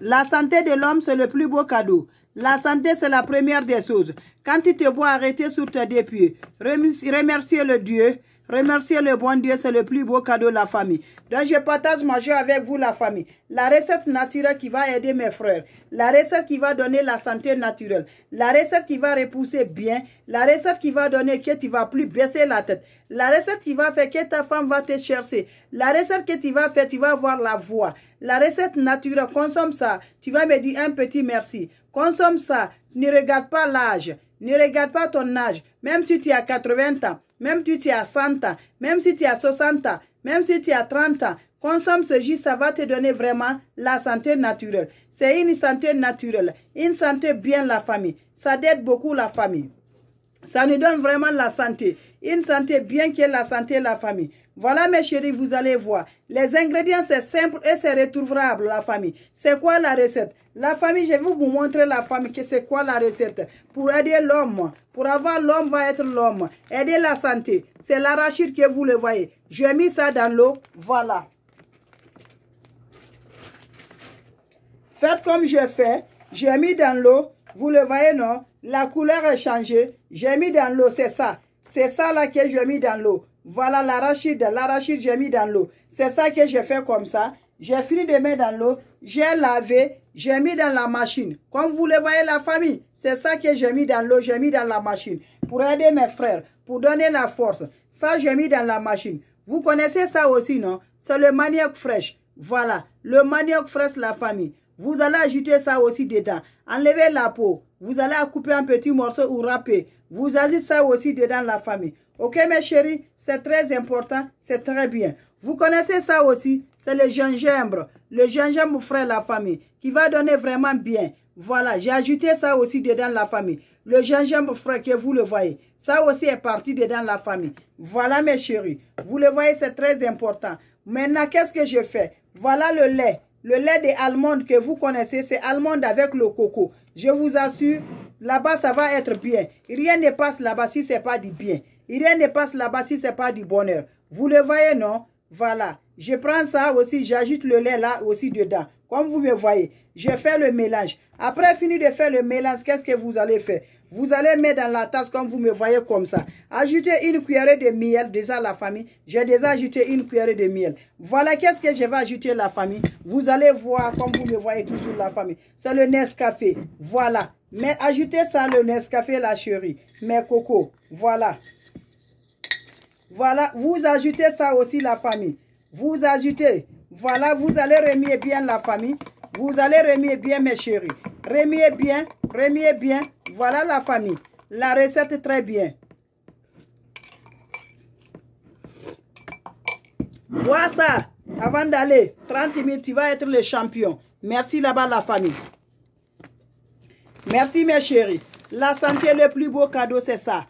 La santé de l'homme, c'est le plus beau cadeau. La santé, c'est la première des choses. Quand tu te vois arrêter sur tes deux pieds, le Dieu Remercier le bon Dieu, c'est le plus beau cadeau de la famille. Donc, je partage ma joie avec vous, la famille. La recette naturelle qui va aider mes frères. La recette qui va donner la santé naturelle. La recette qui va repousser bien. La recette qui va donner que tu vas plus baisser la tête. La recette qui va faire que ta femme va te chercher. La recette que tu vas faire, tu vas avoir la voix. La recette naturelle, consomme ça. Tu vas me dire un petit merci. Consomme ça. Ne regarde pas l'âge. Ne regarde pas ton âge. Même si tu as 80 ans même si tu as 100 ans, même si tu as 60 ans, même si tu as 30 ans, consomme ce jus, ça va te donner vraiment la santé naturelle. C'est une santé naturelle, une santé bien la famille. Ça aide beaucoup la famille. Ça nous donne vraiment la santé. Une santé bien que la santé la famille. Voilà mes chéris, vous allez voir. Les ingrédients, c'est simple et c'est retrouvable, la famille. C'est quoi la recette La famille, je vais vous montrer la famille, que c'est quoi la recette. Pour aider l'homme, pour avoir l'homme va être l'homme. Aider la santé, c'est l'arachide que vous le voyez. J'ai mis ça dans l'eau, voilà. Faites comme je fais, j'ai mis dans l'eau, vous le voyez, non La couleur est changée. J'ai mis dans l'eau, c'est ça. C'est ça là que j'ai mis dans l'eau. Voilà l'arachide. L'arachide, j'ai mis dans l'eau. C'est ça que j'ai fait comme ça. J'ai fini de mettre dans l'eau. J'ai lavé. J'ai mis dans la machine. Comme vous le voyez, la famille, c'est ça que j'ai mis dans l'eau. J'ai mis dans la machine. Pour aider mes frères, pour donner la force. Ça, j'ai mis dans la machine. Vous connaissez ça aussi, non C'est le manioc fraîche. Voilà, le manioc fraîche, la famille. Vous allez ajouter ça aussi dedans. Enlevez la peau. Vous allez couper un petit morceau ou râper. Vous ajoutez ça aussi dedans la famille. Ok mes chéris, c'est très important, c'est très bien. Vous connaissez ça aussi, c'est le gingembre. Le gingembre frère la famille qui va donner vraiment bien. Voilà, j'ai ajouté ça aussi dedans la famille. Le gingembre frais que vous le voyez, ça aussi est parti dedans la famille. Voilà mes chéris, vous le voyez, c'est très important. Maintenant, qu'est-ce que je fais Voilà le lait. Le lait des almondes que vous connaissez, c'est Allemande avec le coco. Je vous assure, là-bas, ça va être bien. Rien ne passe là-bas si ce n'est pas du bien. Rien ne passe là-bas si ce n'est pas du bonheur. Vous le voyez, non Voilà. Je prends ça aussi, j'ajoute le lait là aussi dedans. Comme vous me voyez, je fais le mélange. Après, fini de faire le mélange, qu'est-ce que vous allez faire vous allez mettre dans la tasse comme vous me voyez comme ça. Ajoutez une cuillerée de miel. Déjà la famille, j'ai déjà ajouté une cuillerée de miel. Voilà qu'est-ce que je vais ajouter la famille. Vous allez voir comme vous me voyez toujours la famille. C'est le Nescafé. Voilà. Mais ajoutez ça le Nescafé la chérie. Mes coco. Voilà. Voilà. Vous ajoutez ça aussi la famille. Vous ajoutez. Voilà. Vous allez remuer bien la famille. Vous allez remuer bien mes chéris. Remuez bien. Remuez bien. Voilà la famille. La recette très bien. Bois ça avant d'aller. 30 minutes, tu vas être le champion. Merci là-bas la famille. Merci mes chéris. La santé, le plus beau cadeau, c'est ça.